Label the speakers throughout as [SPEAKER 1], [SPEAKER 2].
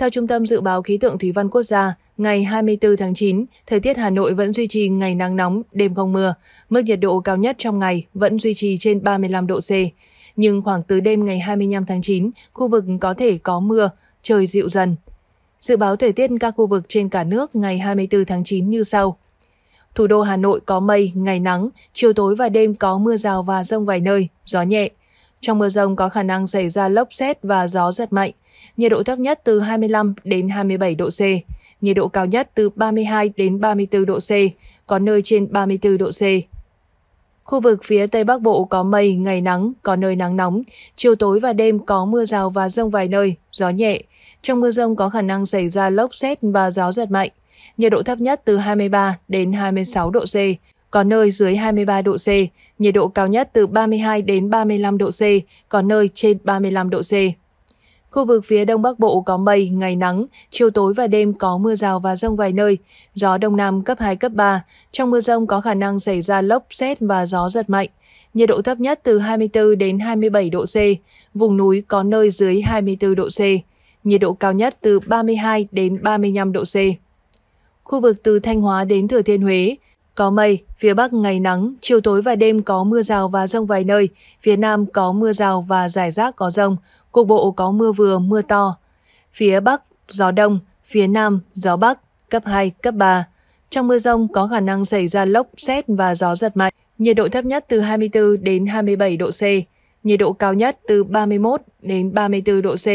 [SPEAKER 1] Theo Trung tâm Dự báo Khí tượng Thủy văn Quốc gia, ngày 24 tháng 9, thời tiết Hà Nội vẫn duy trì ngày nắng nóng, đêm không mưa. Mức nhiệt độ cao nhất trong ngày vẫn duy trì trên 35 độ C. Nhưng khoảng từ đêm ngày 25 tháng 9, khu vực có thể có mưa, trời dịu dần. Dự báo thời tiết các khu vực trên cả nước ngày 24 tháng 9 như sau. Thủ đô Hà Nội có mây, ngày nắng, chiều tối và đêm có mưa rào và rông vài nơi, gió nhẹ, trong mưa rông có khả năng xảy ra lốc xét và gió giật mạnh. Nhiệt độ thấp nhất từ 25 đến 27 độ C, nhiệt độ cao nhất từ 32 đến 34 độ C, có nơi trên 34 độ C. Khu vực phía Tây Bắc Bộ có mây, ngày nắng, có nơi nắng nóng, chiều tối và đêm có mưa rào và rông vài nơi, gió nhẹ. Trong mưa rông có khả năng xảy ra lốc xét và gió giật mạnh. Nhiệt độ thấp nhất từ 23 đến 26 độ C, có nơi dưới 23 độ C, nhiệt độ cao nhất từ 32 đến 35 độ C, có nơi trên 35 độ C. Khu vực phía Đông Bắc Bộ có mây, ngày nắng, chiều tối và đêm có mưa rào và rông vài nơi, gió Đông Nam cấp 2, cấp 3. Trong mưa rông có khả năng xảy ra lốc, xét và gió giật mạnh. Nhiệt độ thấp nhất từ 24 đến 27 độ C, vùng núi có nơi dưới 24 độ C. Nhiệt độ cao nhất từ 32 đến 35 độ C. Khu vực từ Thanh Hóa đến Thừa Thiên Huế, có mây, phía Bắc ngày nắng, chiều tối và đêm có mưa rào và rông vài nơi, phía Nam có mưa rào và rải rác có rông, cục bộ có mưa vừa, mưa to. Phía Bắc, gió Đông, phía Nam, gió Bắc, cấp 2, cấp 3. Trong mưa rông có khả năng xảy ra lốc, xét và gió giật mạnh. Nhiệt độ thấp nhất từ 24 đến 27 độ C, nhiệt độ cao nhất từ 31 đến 34 độ C.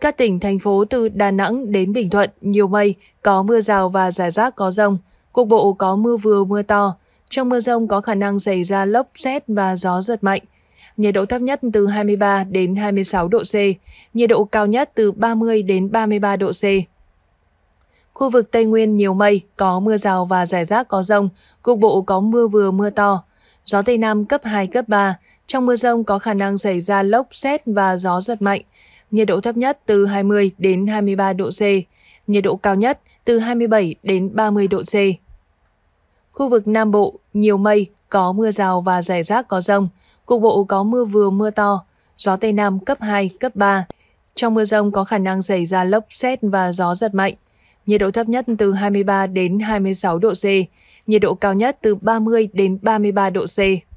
[SPEAKER 1] Các tỉnh, thành phố từ Đà Nẵng đến Bình Thuận, nhiều mây, có mưa rào và rải rác có rông, Cục bộ có mưa vừa mưa to, trong mưa rông có khả năng xảy ra lốc xét và gió giật mạnh. Nhiệt độ thấp nhất từ 23 đến 26 độ C, nhiệt độ cao nhất từ 30 đến 33 độ C. Khu vực Tây Nguyên nhiều mây, có mưa rào và rải rác có rông, cục bộ có mưa vừa mưa to. Gió Tây Nam cấp 2, cấp 3. Trong mưa rông có khả năng xảy ra lốc, xét và gió giật mạnh nhiệt độ thấp nhất từ 20 đến 23 độ C, nhiệt độ cao nhất từ 27 đến 30 độ C. Khu vực Nam Bộ, nhiều mây, có mưa rào và rải rác có rông, cục bộ có mưa vừa mưa to, gió Tây Nam cấp 2, cấp 3. Trong mưa rông có khả năng xảy ra lốc xét và gió giật mạnh. Nhiệt độ thấp nhất từ 23 đến 26 độ C, nhiệt độ cao nhất từ 30 đến 33 độ C.